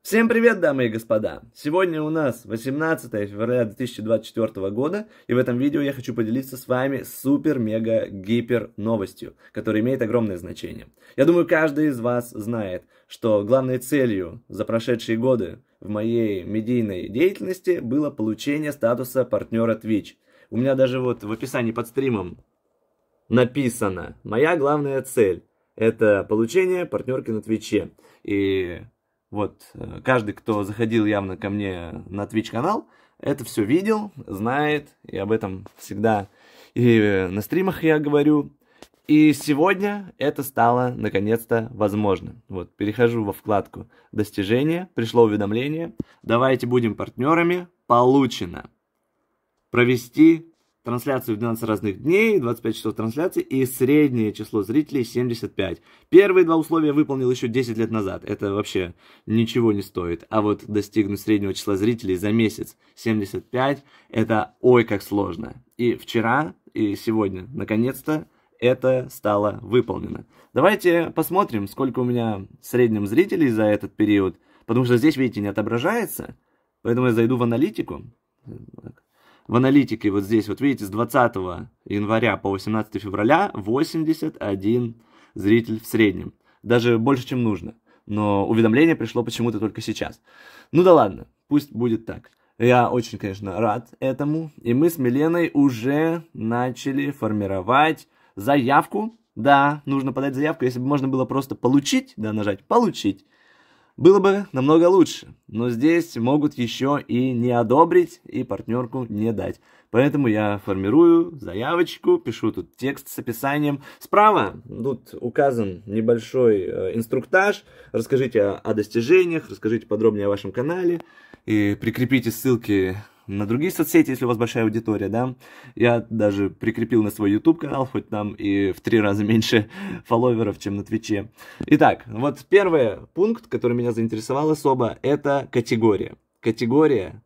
Всем привет, дамы и господа! Сегодня у нас 18 февраля 2024 года, и в этом видео я хочу поделиться с вами супер-мега-гипер новостью, которая имеет огромное значение. Я думаю, каждый из вас знает, что главной целью за прошедшие годы в моей медийной деятельности было получение статуса партнера Twitch. У меня даже вот в описании под стримом написано «Моя главная цель» — это получение партнерки на Твиче. И вот, э, каждый, кто заходил явно ко мне на Twitch канал, это все видел, знает, и об этом всегда и на стримах я говорю. И сегодня это стало наконец-то возможно. Вот, перехожу во вкладку «Достижения», пришло уведомление. Давайте будем партнерами. Получено. Провести трансляцию в 12 разных дней, 25 часов трансляции и среднее число зрителей 75. Первые два условия выполнил еще 10 лет назад, это вообще ничего не стоит. А вот достигнуть среднего числа зрителей за месяц 75, это ой как сложно. И вчера, и сегодня, наконец-то, это стало выполнено. Давайте посмотрим, сколько у меня в среднем зрителей за этот период, потому что здесь, видите, не отображается, поэтому я зайду в аналитику в аналитике вот здесь, вот видите, с 20 января по 18 февраля 81 зритель в среднем. Даже больше, чем нужно. Но уведомление пришло почему-то только сейчас. Ну да ладно, пусть будет так. Я очень, конечно, рад этому. И мы с Миленой уже начали формировать заявку. Да, нужно подать заявку. Если бы можно было просто получить, да, нажать «получить», было бы намного лучше, но здесь могут еще и не одобрить, и партнерку не дать. Поэтому я формирую заявочку, пишу тут текст с описанием. Справа тут указан небольшой э, инструктаж. Расскажите о, достижениях, расскажите подробнее о вашем канале и прикрепите ссылки на другие соцсети, если у вас большая аудитория, да. Я даже прикрепил на свой YouTube канал, хоть там и в три раза меньше фолловеров, чем на Твиче. Итак, вот первый пункт, который меня заинтересовал особо, это категория. Категория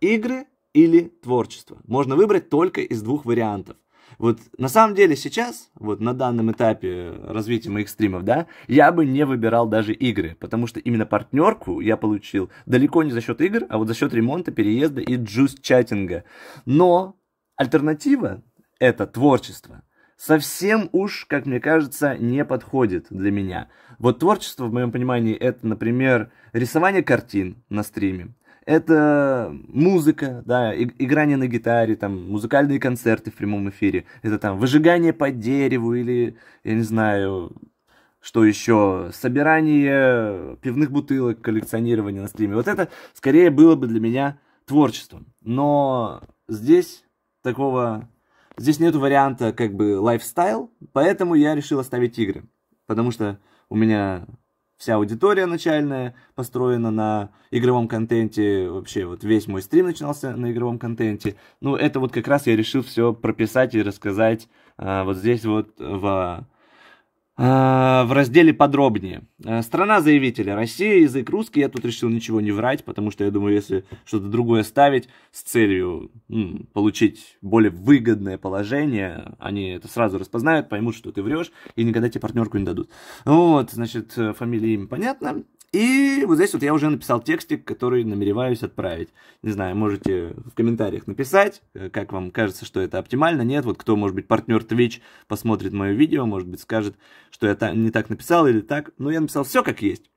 игры или творчество. Можно выбрать только из двух вариантов. Вот на самом деле сейчас, вот на данном этапе развития моих стримов, да, я бы не выбирал даже игры, потому что именно партнерку я получил далеко не за счет игр, а вот за счет ремонта, переезда и джуз-чатинга. Но альтернатива — это творчество. Совсем уж, как мне кажется, не подходит для меня. Вот творчество, в моем понимании, это, например, рисование картин на стриме, это музыка, да, и, играние на гитаре, там, музыкальные концерты в прямом эфире, это там выжигание по дереву или, я не знаю, что еще, собирание пивных бутылок, коллекционирование на стриме. Вот это скорее было бы для меня творчеством. Но здесь такого, здесь нет варианта как бы лайфстайл, поэтому я решил оставить игры, потому что у меня вся аудитория начальная построена на игровом контенте, вообще вот весь мой стрим начинался на игровом контенте. Ну, это вот как раз я решил все прописать и рассказать а, вот здесь вот в Э, в разделе «Подробнее». Э, страна заявителя Россия, язык русский. Я тут решил ничего не врать, потому что я думаю, если что-то другое ставить с целью м, получить более выгодное положение, они это сразу распознают, поймут, что ты врешь, и никогда тебе партнерку не дадут. Вот, значит, э, фамилия, имя понятно. И вот здесь вот я уже написал текстик, который намереваюсь отправить. Не знаю, можете в комментариях написать, э, как вам кажется, что это оптимально. Нет, вот кто, может быть, партнер Twitch посмотрит мое видео, может быть, скажет, что я не так написал или так. Но я написал все как есть.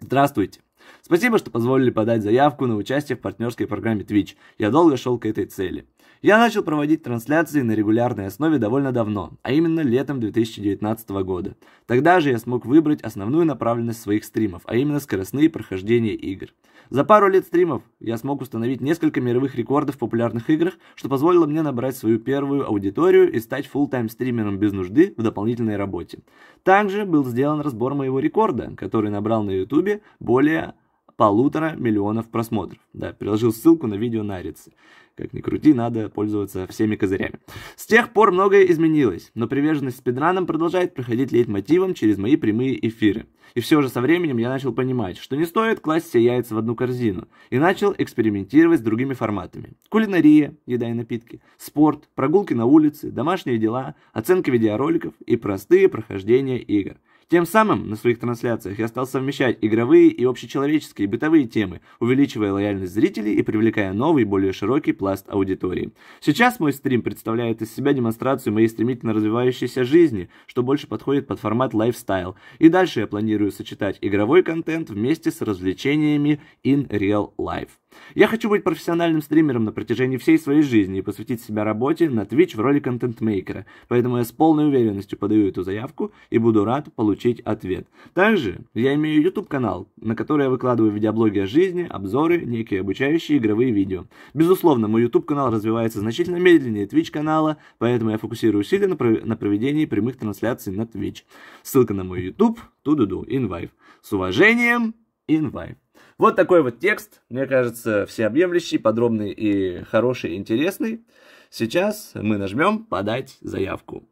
Здравствуйте. Спасибо, что позволили подать заявку на участие в партнерской программе Twitch. Я долго шел к этой цели. Я начал проводить трансляции на регулярной основе довольно давно, а именно летом 2019 года. Тогда же я смог выбрать основную направленность своих стримов, а именно скоростные прохождения игр. За пару лет стримов я смог установить несколько мировых рекордов в популярных играх, что позволило мне набрать свою первую аудиторию и стать full-time стримером без нужды в дополнительной работе. Также был сделан разбор моего рекорда, который набрал на ютубе более полутора миллионов просмотров. Да, приложил ссылку на видео на Рице. Как ни крути, надо пользоваться всеми козырями. С тех пор многое изменилось, но приверженность спидранам продолжает проходить лейтмотивом через мои прямые эфиры. И все же со временем я начал понимать, что не стоит класть все яйца в одну корзину, и начал экспериментировать с другими форматами. Кулинария, еда и напитки, спорт, прогулки на улице, домашние дела, оценка видеороликов и простые прохождения игр – тем самым на своих трансляциях я стал совмещать игровые и общечеловеческие бытовые темы, увеличивая лояльность зрителей и привлекая новый, более широкий пласт аудитории. Сейчас мой стрим представляет из себя демонстрацию моей стремительно развивающейся жизни, что больше подходит под формат лайфстайл. И дальше я планирую сочетать игровой контент вместе с развлечениями in real life. Я хочу быть профессиональным стримером на протяжении всей своей жизни и посвятить себя работе на Twitch в роли контент-мейкера, поэтому я с полной уверенностью подаю эту заявку и буду рад получить ответ. Также я имею YouTube-канал, на который я выкладываю видеоблоги о жизни, обзоры, некие обучающие игровые видео. Безусловно, мой YouTube-канал развивается значительно медленнее Twitch-канала, поэтому я фокусирую усилия на, пров... на проведении прямых трансляций на Twitch. Ссылка на мой YouTube, Тудуду, Инвайв. С уважением, Инвайв. Вот такой вот текст, мне кажется, всеобъемлющий, подробный и хороший, интересный. Сейчас мы нажмем «Подать заявку».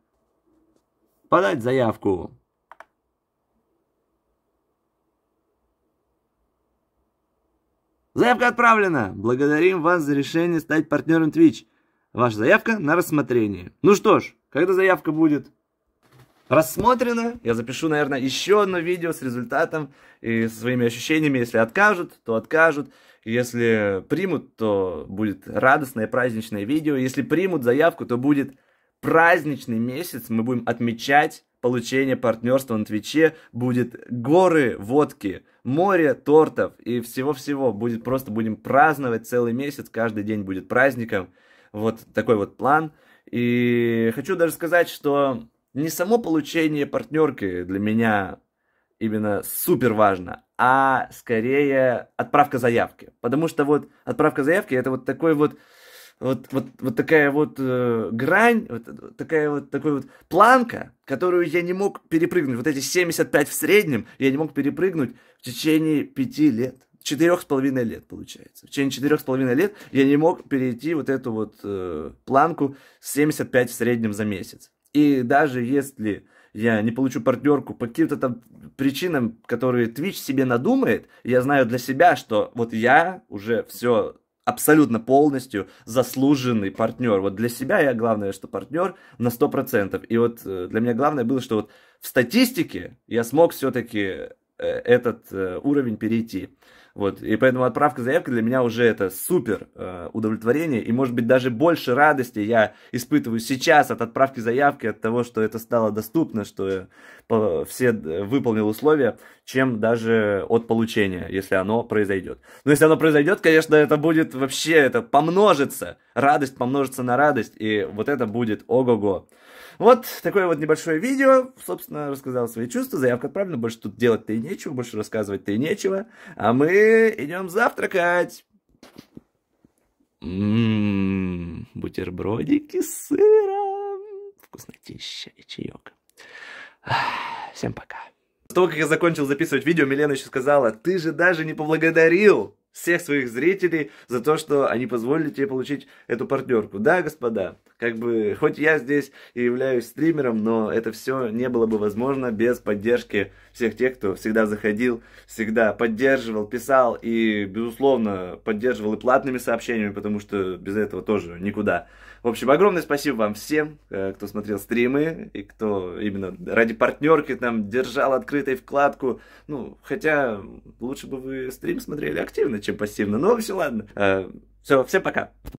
«Подать заявку». Заявка отправлена! Благодарим вас за решение стать партнером Twitch. Ваша заявка на рассмотрение. Ну что ж, когда заявка будет? рассмотрено. Я запишу, наверное, еще одно видео с результатом и своими ощущениями. Если откажут, то откажут. Если примут, то будет радостное праздничное видео. Если примут заявку, то будет праздничный месяц. Мы будем отмечать получение партнерства на Твиче. Будет горы водки, море тортов и всего-всего. Будет просто будем праздновать целый месяц. Каждый день будет праздником. Вот такой вот план. И хочу даже сказать, что не само получение партнерки для меня именно супер важно, а скорее отправка заявки. Потому что вот отправка заявки это вот такой вот вот, вот, вот такая вот э, грань, вот такая вот такой вот планка, которую я не мог перепрыгнуть. Вот эти 75 в среднем я не мог перепрыгнуть в течение 5 лет. Четырех с половиной лет, получается. В течение четырех с половиной лет я не мог перейти вот эту вот э, планку 75 в среднем за месяц. И даже если я не получу партнерку по каким-то там причинам, которые Twitch себе надумает, я знаю для себя, что вот я уже все абсолютно полностью заслуженный партнер. Вот для себя я главное, что партнер на 100%. И вот э, для меня главное было, что вот в статистике я смог все-таки Э, этот э, уровень перейти. Вот. И поэтому отправка заявки для меня уже это супер э, удовлетворение. И, может быть, даже больше радости я испытываю сейчас от отправки заявки, от того, что это стало доступно, что все выполнил условия, чем даже от получения, если оно произойдет. Но если оно произойдет, конечно, это будет вообще, это помножится. Радость помножится на радость, и вот это будет ого-го. Вот такое вот небольшое видео. Собственно, рассказал свои чувства. Заявка отправлена. Больше тут делать-то и нечего, больше рассказывать-то и нечего. А мы идем завтракать. Ммм, бутербродики с сыром. Вкуснотища и чаек. Всем пока. После того, как я закончил записывать видео, Милена еще сказала, ты же даже не поблагодарил всех своих зрителей за то, что они позволили тебе получить эту партнерку. Да, господа, как бы, хоть я здесь и являюсь стримером, но это все не было бы возможно без поддержки всех тех, кто всегда заходил, всегда поддерживал, писал и, безусловно, поддерживал и платными сообщениями, потому что без этого тоже никуда. В общем, огромное спасибо вам всем, э, кто смотрел стримы и кто именно ради партнерки там держал открытой вкладку. Ну, хотя лучше бы вы стрим смотрели активно, чем пассивно. Ну, в общем, ладно. Э, Все, всем пока.